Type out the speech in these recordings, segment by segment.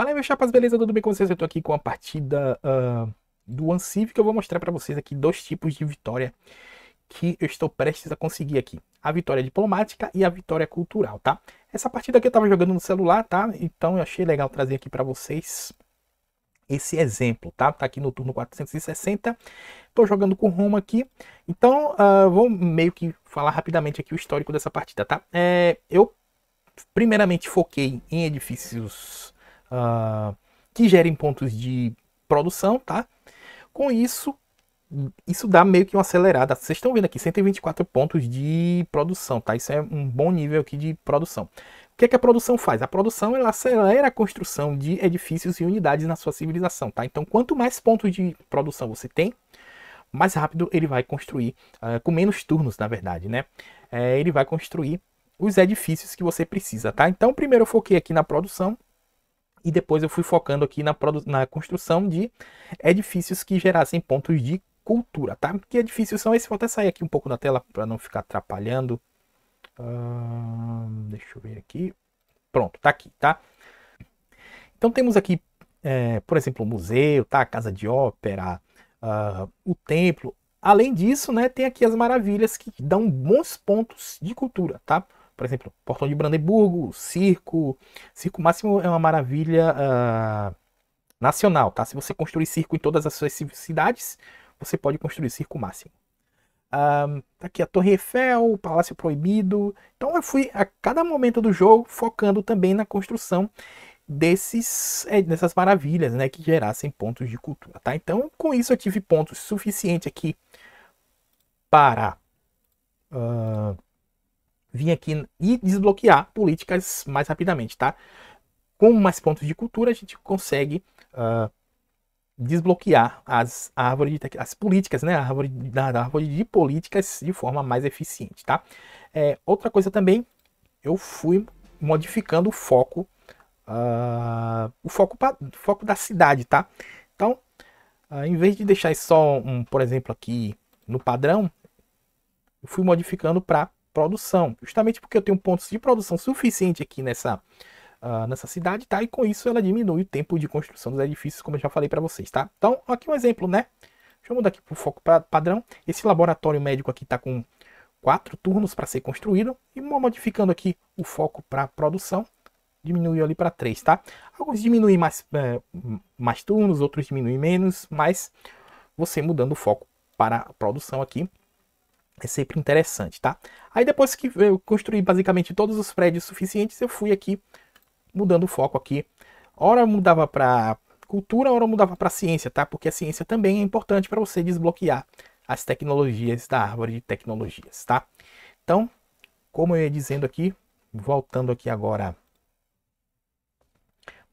Fala aí, meus chapas, beleza? Tudo bem com vocês? Eu tô aqui com a partida uh, do Ancif que eu vou mostrar pra vocês aqui dois tipos de vitória que eu estou prestes a conseguir aqui. A vitória diplomática e a vitória cultural, tá? Essa partida aqui eu tava jogando no celular, tá? Então eu achei legal trazer aqui pra vocês esse exemplo, tá? Tá aqui no turno 460. Tô jogando com Roma aqui. Então, uh, vou meio que falar rapidamente aqui o histórico dessa partida, tá? É, eu primeiramente foquei em edifícios uh, que gerem pontos de produção, tá? Com isso, isso dá meio que uma acelerada. Vocês estão vendo aqui, 124 pontos de produção, tá? Isso é um bom nível aqui de produção. O que, é que a produção faz? A produção ela acelera a construção de edifícios e unidades na sua civilização, tá? Então, quanto mais pontos de produção você tem, mais rápido ele vai construir, uh, com menos turnos, na verdade, né? É, ele vai construir os edifícios que você precisa, tá? Então, primeiro eu foquei aqui na produção, e depois eu fui focando aqui na, na construção de edifícios que gerassem pontos de cultura, tá? Que edifícios são esses? Vou até sair aqui um pouco da tela para não ficar atrapalhando. Hum, deixa eu ver aqui. Pronto, tá aqui, tá? Então temos aqui, é, por exemplo, o museu, tá? A casa de ópera, uh, o templo. Além disso, né, tem aqui as maravilhas que dão bons pontos de cultura, tá? Por exemplo, Portão de Brandeburgo, Circo. Circo Máximo é uma maravilha uh, nacional, tá? Se você construir circo em todas as suas cidades, você pode construir Circo Máximo. Uh, aqui a Torre Eiffel, o Palácio Proibido. Então eu fui a cada momento do jogo focando também na construção desses, é, dessas maravilhas, né, que gerassem pontos de cultura, tá? Então com isso eu tive pontos suficiente aqui para uh, vir aqui e desbloquear políticas mais rapidamente, tá? Com mais pontos de cultura, a gente consegue uh, desbloquear as árvores, as políticas, né? A árvore, da árvore de políticas de forma mais eficiente, tá? É, outra coisa também, eu fui modificando o foco, uh, o foco, pra, foco da cidade, tá? Então, uh, em vez de deixar só um, por exemplo, aqui no padrão, eu fui modificando para produção. Justamente porque eu tenho pontos de produção suficiente aqui nessa, uh, nessa cidade, tá? E com isso ela diminui o tempo de construção dos edifícios, como eu já falei para vocês, tá? Então, aqui um exemplo, né? Deixa eu mudar aqui para o foco padrão. Esse laboratório médico aqui está com quatro turnos para ser construído. E modificando aqui o foco para produção, diminuiu ali para três, tá? Alguns diminuem mais, é, mais turnos, outros diminuem menos, mas você mudando o foco para a produção aqui, é sempre interessante, tá? Aí depois que eu construí basicamente todos os prédios suficientes, eu fui aqui mudando o foco aqui. Ora mudava para cultura, ora mudava para ciência, tá? Porque a ciência também é importante para você desbloquear as tecnologias da árvore de tecnologias, tá? Então, como eu ia dizendo aqui, voltando aqui agora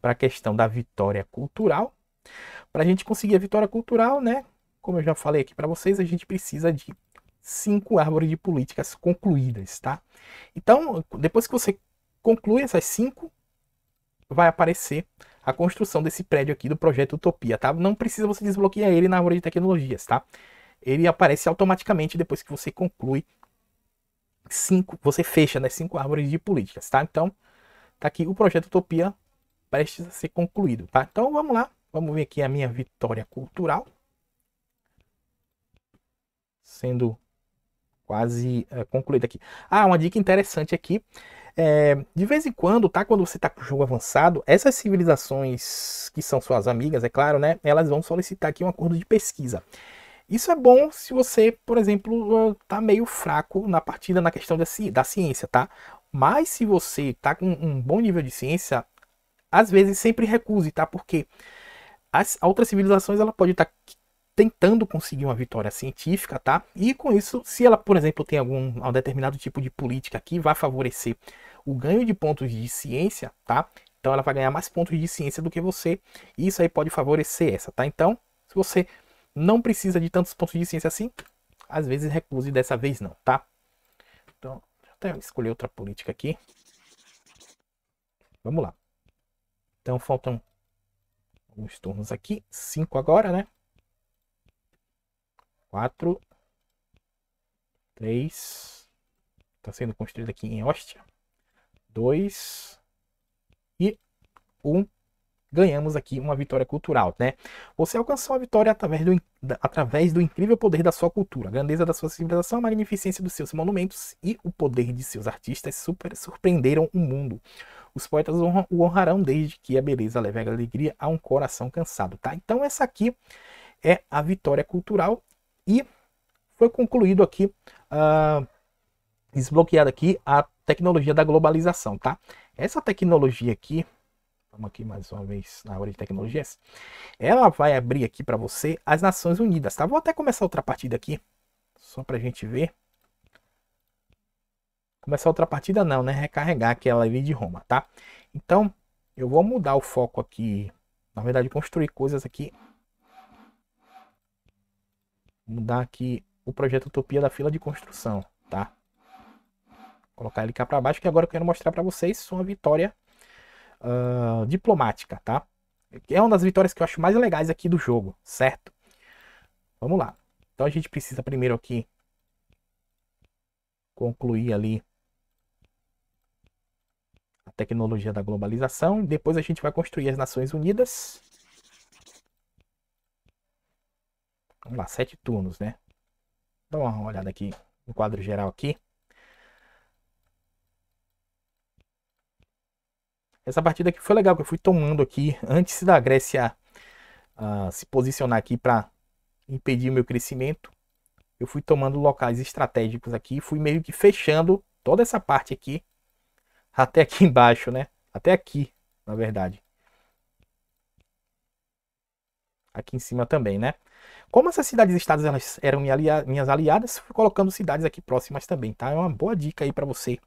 para a questão da vitória cultural, para a gente conseguir a vitória cultural, né? Como eu já falei aqui para vocês, a gente precisa de cinco árvores de políticas concluídas, tá? Então, depois que você conclui essas cinco, vai aparecer a construção desse prédio aqui do projeto Utopia, tá? Não precisa você desbloquear ele na árvore de tecnologias, tá? Ele aparece automaticamente depois que você conclui cinco, você fecha né, cinco árvores de políticas, tá? Então, tá aqui o projeto Utopia prestes a ser concluído, tá? Então, vamos lá, vamos ver aqui a minha vitória cultural. Sendo quase eh, concluído aqui. Ah, uma dica interessante aqui. É, de vez em quando, tá? Quando você tá com o jogo avançado, essas civilizações que são suas amigas, é claro, né? Elas vão solicitar aqui um acordo de pesquisa. Isso é bom se você, por exemplo, tá meio fraco na partida na questão da, da ciência, tá? Mas se você tá com um bom nível de ciência, às vezes sempre recuse, tá? Porque as outras civilizações ela pode estar tá tentando conseguir uma vitória científica, tá? E com isso, se ela, por exemplo, tem algum um determinado tipo de política que vai favorecer o ganho de pontos de ciência, tá? Então ela vai ganhar mais pontos de ciência do que você, e isso aí pode favorecer essa, tá? Então, se você não precisa de tantos pontos de ciência assim, às vezes recuse dessa vez não, tá? Então, até escolher outra política aqui. Vamos lá. Então faltam alguns turnos aqui, cinco agora, né? 4, 3, está sendo construído aqui em Ostia, 2 e 1. Um. Ganhamos aqui uma vitória cultural, né? Você alcançou a vitória através do, através do incrível poder da sua cultura, a grandeza da sua civilização, a magnificência dos seus monumentos e o poder de seus artistas super surpreenderam o mundo. Os poetas o honrarão desde que a beleza leve a alegria a um coração cansado, tá? Então essa aqui é a vitória cultural e foi concluído aqui, uh, ah, desbloqueada aqui a tecnologia da globalização, tá? Essa tecnologia aqui, vamos aqui mais uma vez na hora de tecnologias, ela vai abrir aqui para você as Nações Unidas, tá? Vou até começar outra partida aqui, só para a gente ver. Começar outra partida não, né? Recarregar aquela ali de Roma, tá? Então, eu vou mudar o foco aqui, na verdade construir coisas aqui mudar aqui o projeto Utopia da fila de construção, tá? Colocar ele cá para baixo, que agora eu quero mostrar para vocês uma vitória uh, diplomática, tá? É uma das vitórias que eu acho mais legais aqui do jogo, certo? Vamos lá. Então a gente precisa primeiro aqui concluir ali a tecnologia da globalização. Depois a gente vai construir as Nações Unidas. Vamos lá, sete turnos, né? Dá uma olhada aqui no quadro geral aqui. Essa partida aqui foi legal, que eu fui tomando aqui antes da Grécia uh, se posicionar aqui para impedir o meu crescimento. Eu fui tomando locais estratégicos aqui, fui meio que fechando toda essa parte aqui até aqui embaixo, né? Até aqui, na verdade. Aqui em cima também, né? Como essas cidades-estados elas eram minhas aliadas, fui colocando cidades aqui próximas também, tá? É uma boa dica aí para você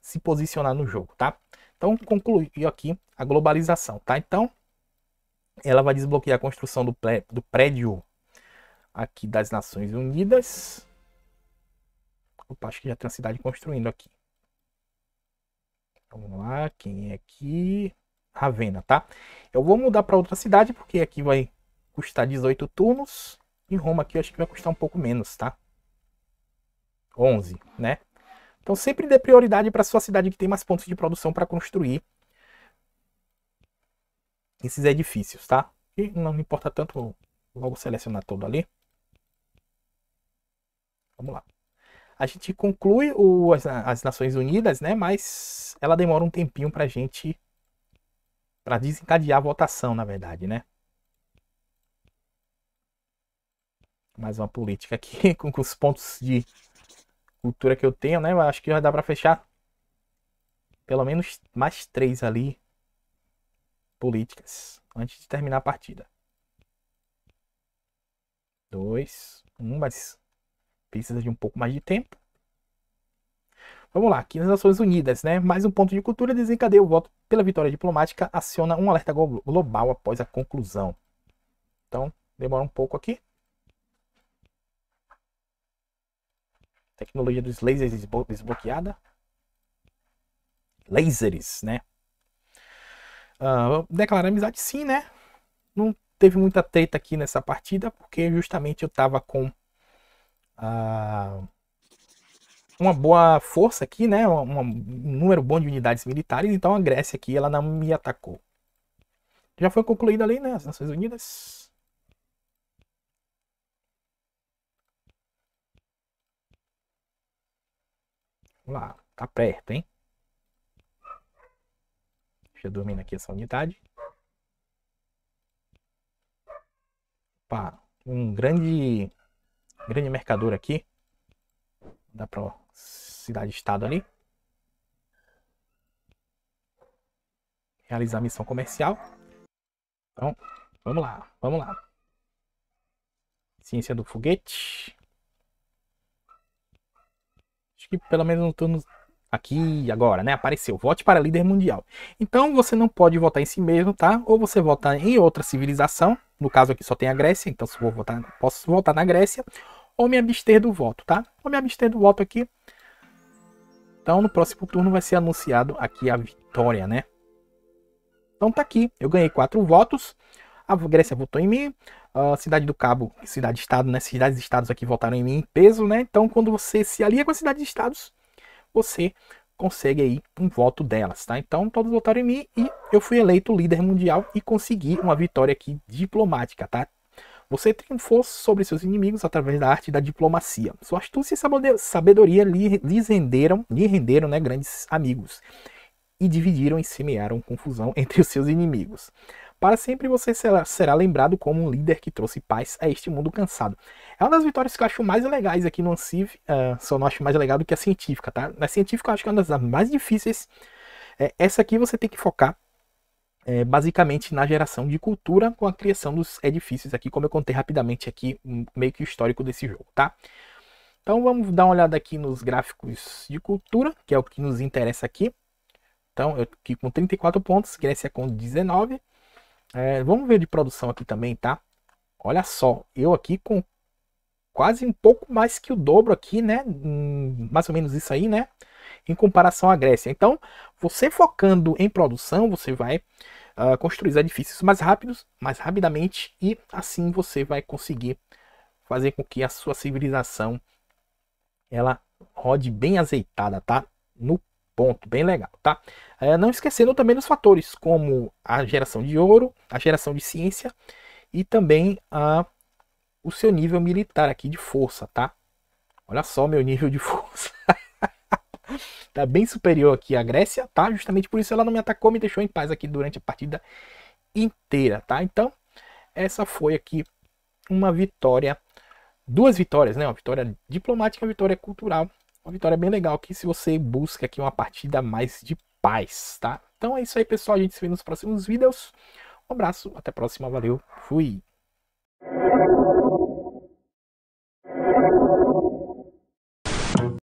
se posicionar no jogo, tá? Então, concluiu aqui a globalização, tá? Então, ela vai desbloquear a construção do, do prédio aqui das Nações Unidas. Opa, acho que já tem uma cidade construindo aqui. Então, vamos lá, quem é aqui? Ravena, tá? Eu vou mudar para outra cidade, porque aqui vai custar 18 turnos. Em Roma aqui eu acho que vai custar um pouco menos, tá? 11, né? Então sempre dê prioridade para sua cidade que tem mais pontos de produção para construir esses edifícios, tá? E não importa tanto logo selecionar todo ali. Vamos lá. A gente conclui o, as, as Nações Unidas, né? Mas ela demora um tempinho pra gente para desencadear a votação, na verdade, né? mais uma política aqui com, os pontos de cultura que eu tenho, né? Mas acho que já dá para fechar pelo menos mais três ali políticas antes de terminar a partida. Dois, um, mas precisa de um pouco mais de tempo. Vamos lá, aqui nas Nações Unidas, né? Mais um ponto de cultura desencadeia o voto pela vitória diplomática, aciona um alerta global após a conclusão. Então, demora um pouco aqui. Tecnologia dos lasers desbloqueada. Lasers, né? Uh, declarar amizade sim, né? Não teve muita treta aqui nessa partida, porque justamente eu tava com uh, uma boa força aqui, né? Um, um número bom de unidades militares, então a Grécia aqui ela não me atacou. Já foi concluída ali, né? As Nações Unidas. Vamos lá, tá perto, hein? Deixa eu dormir aqui essa unidade. Opa, um grande, grande mercador aqui. Dá pra cidade-estado ali. Realizar missão comercial. Então, vamos lá, vamos lá. Ciência do foguete que pelo menos no turno aqui agora, né? Apareceu. Vote para líder mundial. Então você não pode votar em si mesmo, tá? Ou você vota em outra civilização. No caso aqui só tem a Grécia, então se vou votar, posso votar na Grécia. Ou me abster do voto, tá? Ou me abster do voto aqui. Então no próximo turno vai ser anunciado aqui a vitória, né? Então tá aqui. Eu ganhei quatro votos. A Grécia votou em mim a cidade do Cabo, cidade-estado, né? Cidades-estados aqui votaram em mim em peso, né? Então, quando você se alia com as cidades-estados, você consegue aí um voto delas, tá? Então, todos votaram em mim e eu fui eleito líder mundial e consegui uma vitória aqui diplomática, tá? Você triunfou sobre seus inimigos através da arte da diplomacia. Sua astúcia e sabedoria lhes renderam, lhe renderam né, grandes amigos e dividiram e semearam confusão entre os seus inimigos. Para sempre você será, lembrado como um líder que trouxe paz a este mundo cansado. É uma das vitórias que eu acho mais legais aqui no Anciv, uh, só não acho mais legal do que a científica, tá? Na científica eu acho que é uma das mais difíceis. É, essa aqui você tem que focar é, basicamente na geração de cultura com a criação dos edifícios aqui, como eu contei rapidamente aqui, meio que o histórico desse jogo, tá? Então vamos dar uma olhada aqui nos gráficos de cultura, que é o que nos interessa aqui. Então eu aqui com 34 pontos, Grécia com 19, é, vamos ver de produção aqui também, tá? Olha só, eu aqui com quase um pouco mais que o dobro aqui, né? Hum, mais ou menos isso aí, né? Em comparação à Grécia. Então, você focando em produção, você vai uh, construir os edifícios mais rápidos, mais rapidamente e assim você vai conseguir fazer com que a sua civilização ela rode bem azeitada, tá? No Ponto, bem legal, tá? É, não esquecendo também dos fatores como a geração de ouro, a geração de ciência e também a, o seu nível militar aqui de força, tá? Olha só meu nível de força. tá bem superior aqui à Grécia, tá? Justamente por isso ela não me atacou, me deixou em paz aqui durante a partida inteira, tá? Então, essa foi aqui uma vitória, duas vitórias, né? Uma vitória diplomática e uma vitória cultural uma vitória bem legal aqui se você busca aqui uma partida mais de paz, tá? Então é isso aí, pessoal. A gente se vê nos próximos vídeos. Um abraço, até a próxima. Valeu, fui!